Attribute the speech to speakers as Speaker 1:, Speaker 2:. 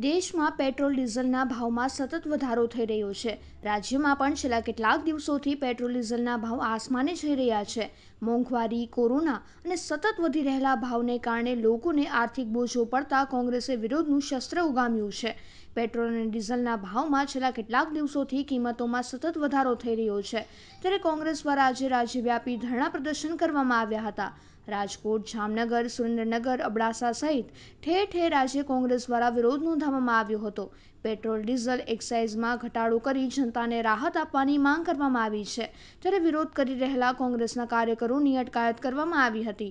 Speaker 1: દેશમાં પેટ્રોલ ડીઝલના ભાવમાં સતત વધારો થઈ રહ્યો છે રાજ્યમાં પણ છેલ્લા કેટલાક દિવસોથી પેટ્રોલ ડીઝલના ભાવ આસમાને જઈ રહ્યા છે મોંઘવારી કોરોના અને સતત વધી રહેલા ભાવને કારણે લોકોને આર્થિક બોજો પડતા કોંગ્રેસે વિરોધનું શસ્ત્ર ઉગામ્યું છે પેટ્રોલ અને ડીઝલના ભાવમાં છેલ્લા કેટલાક દિવસોથી કિંમતોમાં સતત વધારો થઈ રહ્યો છે ત્યારે કોંગ્રેસ દ્વારા આજે રાજ્યવ્યાપી ધરણા પ્રદર્શન કરવામાં આવ્યા હતા રાજકોટ જામનગર સુરેન્દ્રનગર અબડાસા સહિત ઠેર ઠેર આજે કોંગ્રેસ દ્વારા વિરોધ નોંધાવવામાં આવ્યો હતો પેટ્રોલ ડીઝલ એક્સાઇઝમાં ઘટાડો કરી જનતાને રાહત આપવાની માંગ કરવામાં આવી છે ત્યારે વિરોધ કરી રહેલા કોંગ્રેસના કાર્યકરોની અટકાયત કરવામાં આવી હતી